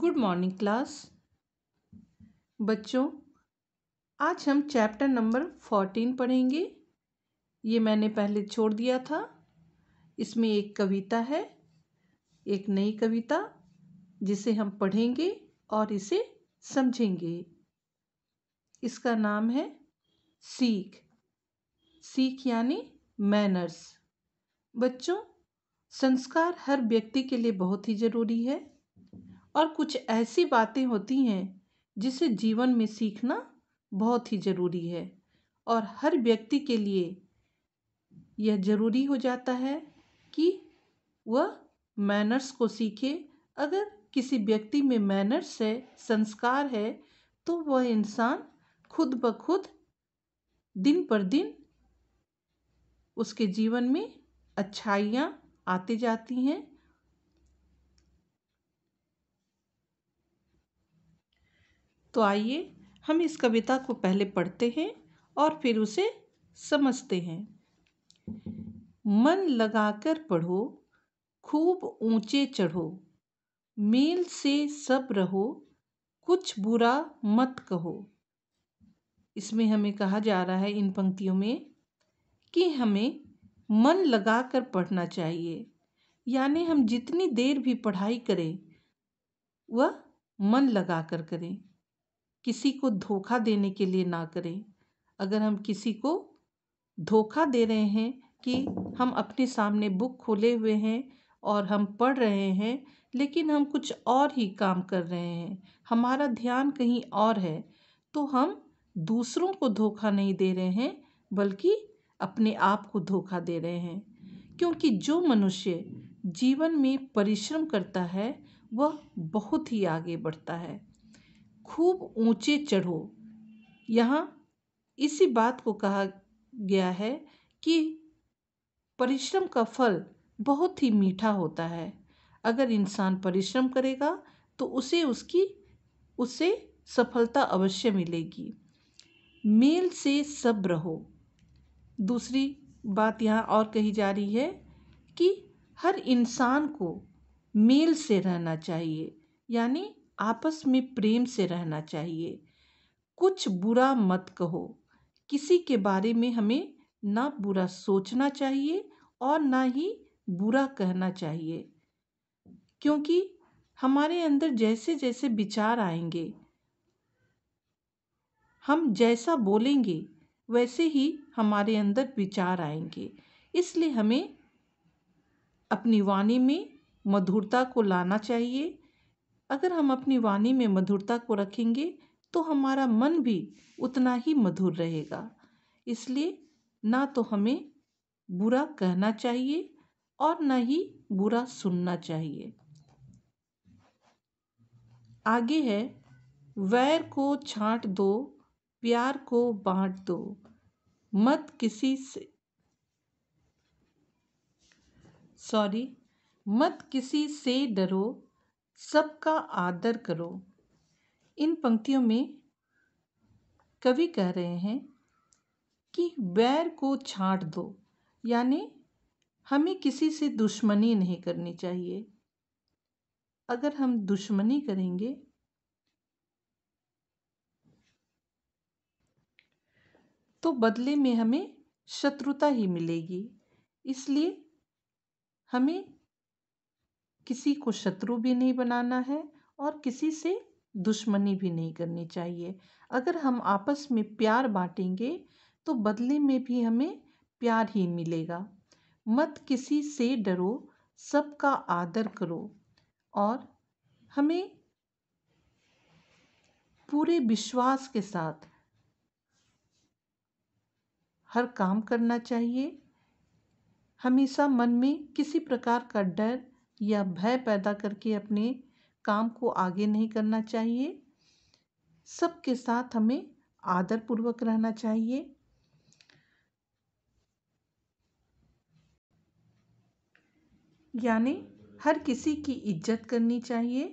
good morning class बच्चों आज हम चैप्टर नंबर फोर्टीन पढ़ेंगे ये मैंने पहले छोड़ दिया था इसमें एक कविता है एक नई कविता जिसे हम पढ़ेंगे और इसे समझेंगे इसका नाम है सीख सीख यानी मैनर्स बच्चों संस्कार हर व्यक्ति के लिए बहुत ही ज़रूरी है और कुछ ऐसी बातें होती हैं जिसे जीवन में सीखना बहुत ही ज़रूरी है और हर व्यक्ति के लिए यह ज़रूरी हो जाता है कि वह मैनर्स को सीखे अगर किसी व्यक्ति में मैनर्स है संस्कार है तो वह इंसान खुद ब खुद दिन पर दिन उसके जीवन में अच्छाइयाँ आती जाती हैं तो आइए हम इस कविता को पहले पढ़ते हैं और फिर उसे समझते हैं मन लगाकर पढ़ो खूब ऊंचे चढ़ो मेल से सब रहो कुछ बुरा मत कहो इसमें हमें कहा जा रहा है इन पंक्तियों में कि हमें मन लगा कर पढ़ना चाहिए यानी हम जितनी देर भी पढ़ाई करें वह मन लगा कर करें किसी को धोखा देने के लिए ना करें अगर हम किसी को धोखा दे रहे हैं कि हम अपने सामने बुक खोले हुए हैं और हम पढ़ रहे हैं लेकिन हम कुछ और ही काम कर रहे हैं हमारा ध्यान कहीं और है तो हम दूसरों को धोखा नहीं दे रहे हैं बल्कि अपने आप को धोखा दे रहे हैं क्योंकि जो मनुष्य जीवन में परिश्रम करता है वह बहुत ही आगे बढ़ता है खूब ऊँचे चढ़ो यहाँ इसी बात को कहा गया है कि परिश्रम का फल बहुत ही मीठा होता है अगर इंसान परिश्रम करेगा तो उसे उसकी उसे सफलता अवश्य मिलेगी मेल से सब रहो दूसरी बात यहाँ और कही जा रही है कि हर इंसान को मेल से रहना चाहिए यानी आपस में प्रेम से रहना चाहिए कुछ बुरा मत कहो किसी के बारे में हमें ना बुरा सोचना चाहिए और ना ही बुरा कहना चाहिए क्योंकि हमारे अंदर जैसे जैसे विचार आएंगे हम जैसा बोलेंगे वैसे ही हमारे अंदर विचार आएंगे इसलिए हमें अपनी वाणी में मधुरता को लाना चाहिए अगर हम अपनी वाणी में मधुरता को रखेंगे तो हमारा मन भी उतना ही मधुर रहेगा इसलिए ना तो हमें बुरा कहना चाहिए और ना ही बुरा सुनना चाहिए आगे है वैर को छांट दो प्यार को बांट दो मत किसी से सॉरी मत किसी से डरो सबका आदर करो इन पंक्तियों में कवि कह रहे हैं कि बैर को छाट दो यानी हमें किसी से दुश्मनी नहीं करनी चाहिए अगर हम दुश्मनी करेंगे तो बदले में हमें शत्रुता ही मिलेगी इसलिए हमें किसी को शत्रु भी नहीं बनाना है और किसी से दुश्मनी भी नहीं करनी चाहिए अगर हम आपस में प्यार बांटेंगे तो बदले में भी हमें प्यार ही मिलेगा मत किसी से डरो सबका आदर करो और हमें पूरे विश्वास के साथ हर काम करना चाहिए हमेशा मन में किसी प्रकार का डर या भय पैदा करके अपने काम को आगे नहीं करना चाहिए सबके साथ हमें आदरपूर्वक रहना चाहिए यानी हर किसी की इज्जत करनी चाहिए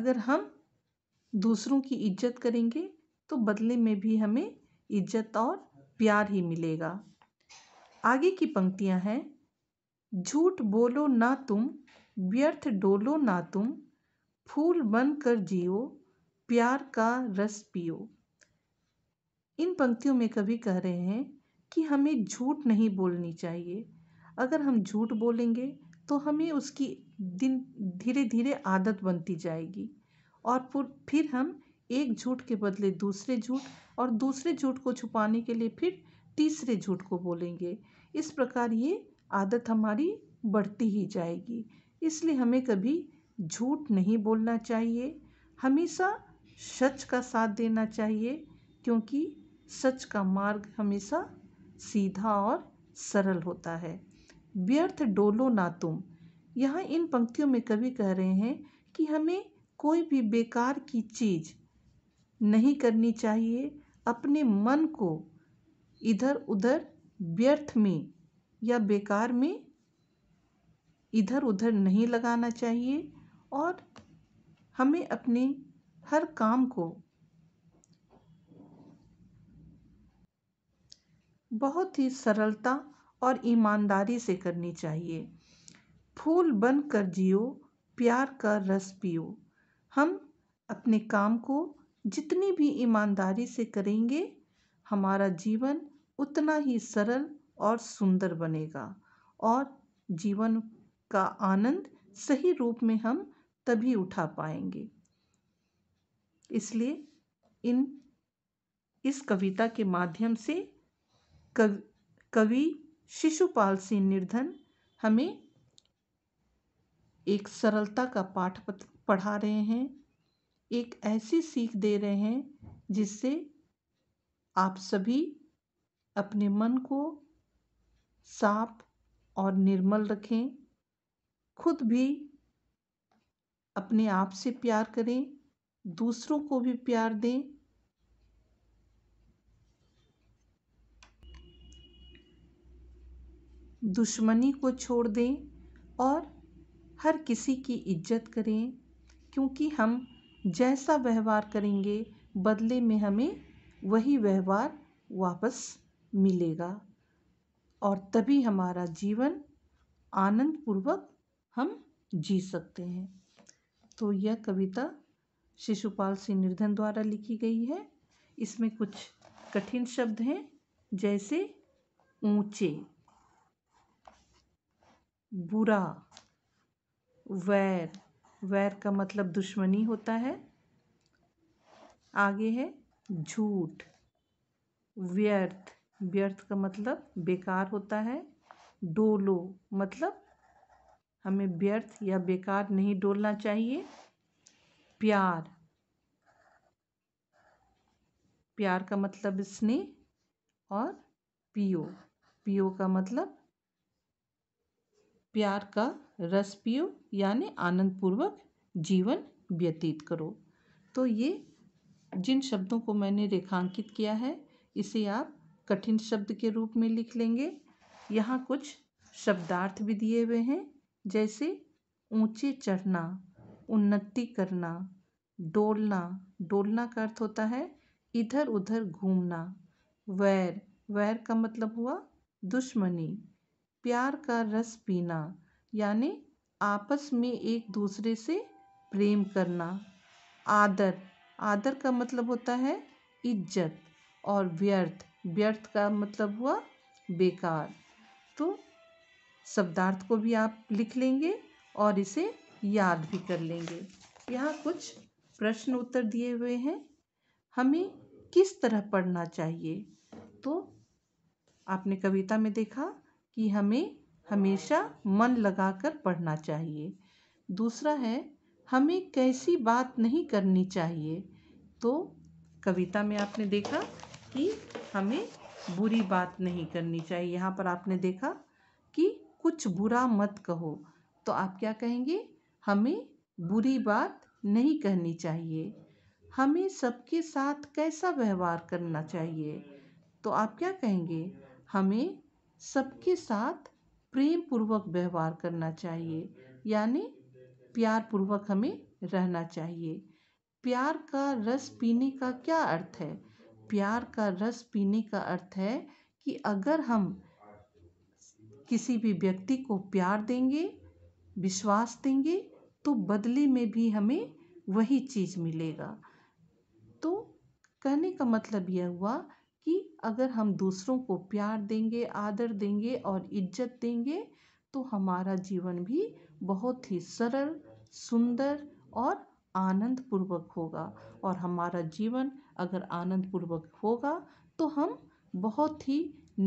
अगर हम दूसरों की इज्जत करेंगे तो बदले में भी हमें इज्जत और प्यार ही मिलेगा आगे की पंक्तियां हैं झूठ बोलो ना तुम व्यर्थ डोलो ना तुम फूल बन कर जियो प्यार का रस पियो इन पंक्तियों में कवि कह रहे हैं कि हमें झूठ नहीं बोलनी चाहिए अगर हम झूठ बोलेंगे तो हमें उसकी दिन धीरे धीरे आदत बनती जाएगी और फिर हम एक झूठ के बदले दूसरे झूठ और दूसरे झूठ को छुपाने के लिए फिर तीसरे झूठ को बोलेंगे इस प्रकार ये आदत हमारी बढ़ती ही जाएगी इसलिए हमें कभी झूठ नहीं बोलना चाहिए हमेशा सच का साथ देना चाहिए क्योंकि सच का मार्ग हमेशा सीधा और सरल होता है व्यर्थ डोलो ना तुम यहाँ इन पंक्तियों में कवि कह रहे हैं कि हमें कोई भी बेकार की चीज़ नहीं करनी चाहिए अपने मन को इधर उधर व्यर्थ में या बेकार में इधर उधर नहीं लगाना चाहिए और हमें अपने हर काम को बहुत ही सरलता और ईमानदारी से करनी चाहिए फूल बन कर जियो प्यार का रस पियो हम अपने काम को जितनी भी ईमानदारी से करेंगे हमारा जीवन उतना ही सरल और सुंदर बनेगा और जीवन का आनंद सही रूप में हम तभी उठा पाएंगे इसलिए इन इस कविता के माध्यम से कव, कवि शिशुपाल सिंह निर्धन हमें एक सरलता का पाठ पढ़ा रहे हैं एक ऐसी सीख दे रहे हैं जिससे आप सभी अपने मन को साफ और निर्मल रखें खुद भी अपने आप से प्यार करें दूसरों को भी प्यार दें दुश्मनी को छोड़ दें और हर किसी की इज्जत करें क्योंकि हम जैसा व्यवहार करेंगे बदले में हमें वही व्यवहार वापस मिलेगा और तभी हमारा जीवन आनंदपूर्वक हम जी सकते हैं तो यह कविता शिशुपाल सिंह निर्धन द्वारा लिखी गई है इसमें कुछ कठिन शब्द हैं जैसे ऊंचे बुरा वैर वैर का मतलब दुश्मनी होता है आगे है झूठ व्यर्थ व्यर्थ का मतलब बेकार होता है डोलो मतलब हमें व्यर्थ या बेकार नहीं डोलना चाहिए प्यार प्यार का मतलब स्नेह और पियो पियो का मतलब प्यार का रस पियो यानी आनंद पूर्वक जीवन व्यतीत करो तो ये जिन शब्दों को मैंने रेखांकित किया है इसे आप कठिन शब्द के रूप में लिख लेंगे यहाँ कुछ शब्दार्थ भी दिए हुए हैं जैसे ऊँचे चढ़ना उन्नति करना डोलना डोलना का अर्थ होता है इधर उधर घूमना वैर वैर का मतलब हुआ दुश्मनी प्यार का रस पीना यानि आपस में एक दूसरे से प्रेम करना आदर आदर का मतलब होता है इज्जत और व्यर्थ व्यर्थ का मतलब हुआ बेकार तो शब्दार्थ को भी आप लिख लेंगे और इसे याद भी कर लेंगे यहाँ कुछ प्रश्न उत्तर दिए हुए हैं हमें किस तरह पढ़ना चाहिए तो आपने कविता में देखा कि हमें हमेशा मन लगाकर पढ़ना चाहिए दूसरा है हमें कैसी बात नहीं करनी चाहिए तो कविता में आपने देखा कि हमें बुरी बात नहीं करनी चाहिए यहाँ पर आपने देखा कुछ बुरा मत कहो तो आप क्या कहेंगे हमें बुरी बात नहीं कहनी चाहिए हमें सबके साथ कैसा व्यवहार करना चाहिए तो आप क्या कहेंगे हमें सबके साथ प्रेम पूर्वक व्यवहार करना चाहिए यानी प्यार पूर्वक हमें रहना चाहिए प्यार का रस पीने का क्या अर्थ है प्यार का रस पीने का अर्थ है कि अगर हम किसी भी व्यक्ति को प्यार देंगे विश्वास देंगे तो बदले में भी हमें वही चीज़ मिलेगा तो कहने का मतलब यह हुआ कि अगर हम दूसरों को प्यार देंगे आदर देंगे और इज्जत देंगे तो हमारा जीवन भी बहुत ही सरल सुंदर और आनंद पूर्वक होगा और हमारा जीवन अगर आनंद पूर्वक होगा तो हम बहुत ही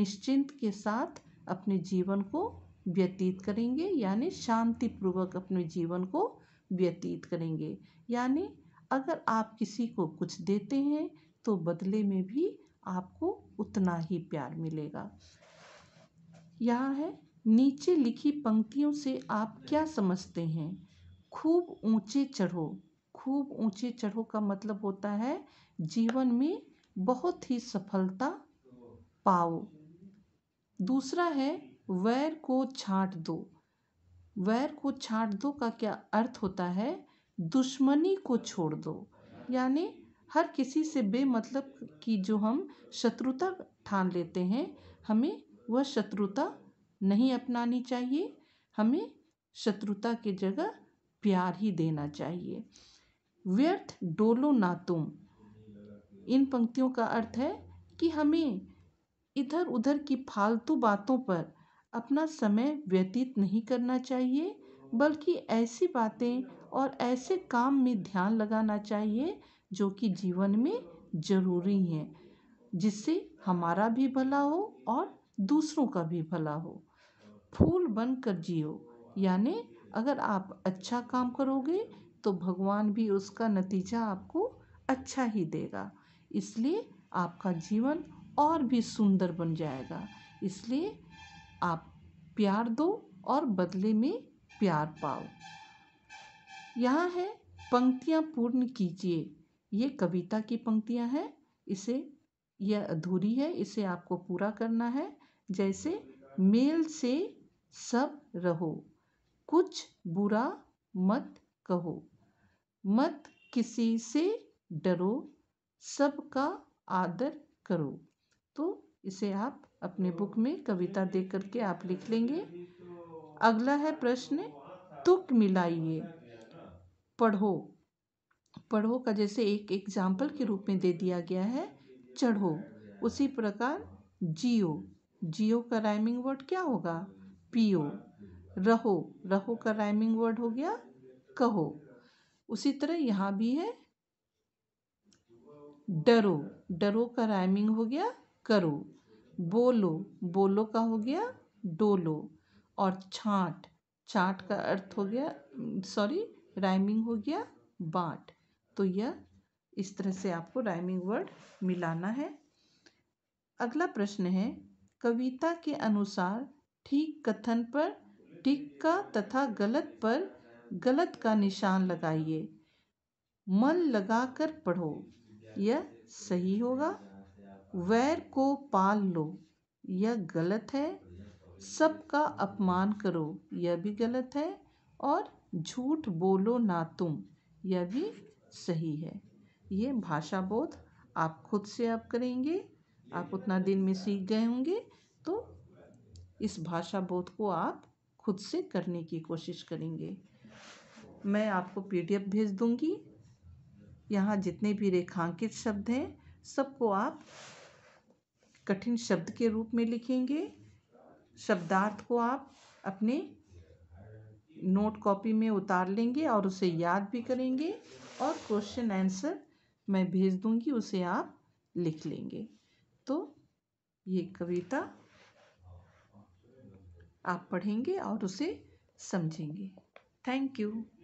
निश्चिंत के साथ अपने जीवन को व्यतीत करेंगे यानी शांतिपूर्वक अपने जीवन को व्यतीत करेंगे यानी अगर आप किसी को कुछ देते हैं तो बदले में भी आपको उतना ही प्यार मिलेगा यह है नीचे लिखी पंक्तियों से आप क्या समझते हैं खूब ऊंचे चढ़ो खूब ऊंचे चढ़ो का मतलब होता है जीवन में बहुत ही सफलता पाओ दूसरा है वैर को छाँट दो वैर को छाँट दो का क्या अर्थ होता है दुश्मनी को छोड़ दो यानी हर किसी से बेमतलब की जो हम शत्रुता ठान लेते हैं हमें वह शत्रुता नहीं अपनानी चाहिए हमें शत्रुता के जगह प्यार ही देना चाहिए व्यर्थ डोलो ना तुम इन पंक्तियों का अर्थ है कि हमें इधर उधर की फालतू बातों पर अपना समय व्यतीत नहीं करना चाहिए बल्कि ऐसी बातें और ऐसे काम में ध्यान लगाना चाहिए जो कि जीवन में ज़रूरी हैं जिससे हमारा भी भला हो और दूसरों का भी भला हो फूल बनकर जियो यानी अगर आप अच्छा काम करोगे तो भगवान भी उसका नतीजा आपको अच्छा ही देगा इसलिए आपका जीवन और भी सुंदर बन जाएगा इसलिए आप प्यार दो और बदले में प्यार पाओ यहाँ है पंक्तियाँ पूर्ण कीजिए ये कविता की पंक्तियाँ हैं इसे यह अधूरी है इसे आपको पूरा करना है जैसे मेल से सब रहो कुछ बुरा मत कहो मत किसी से डरो सबका आदर करो तो इसे आप अपने तो बुक में कविता दे करके आप लिख लेंगे तो अगला है प्रश्न तुक मिलाइए पढ़ो पढ़ो का जैसे एक एग्जाम्पल के रूप में दे दिया गया है चढ़ो उसी प्रकार जियो जियो का राइमिंग वर्ड क्या होगा पियो रहो रहो का राइमिंग वर्ड हो गया कहो उसी तरह यहाँ भी है डरो डरो का राइमिंग हो गया करो बोलो बोलो का हो गया डोलो और छाँट छाँट का अर्थ हो गया सॉरी राइमिंग हो गया बाट तो यह इस तरह से आपको राइमिंग वर्ड मिलाना है अगला प्रश्न है कविता के अनुसार ठीक कथन पर ठीक का तथा गलत पर गलत का निशान लगाइए मन लगाकर पढ़ो यह सही होगा वैर को पाल लो यह गलत है सबका अपमान करो यह भी गलत है और झूठ बोलो ना तुम यह भी सही है ये भाषा बोध आप खुद से आप करेंगे आप उतना दिन में सीख गए होंगे तो इस भाषा बोध को आप खुद से करने की कोशिश करेंगे मैं आपको पीडीएफ भेज दूंगी यहाँ जितने भी रेखांकित शब्द हैं सबको आप कठिन शब्द के रूप में लिखेंगे शब्दार्थ को आप अपने नोट कॉपी में उतार लेंगे और उसे याद भी करेंगे और क्वेश्चन आंसर मैं भेज दूंगी उसे आप लिख लेंगे तो ये कविता आप पढ़ेंगे और उसे समझेंगे थैंक यू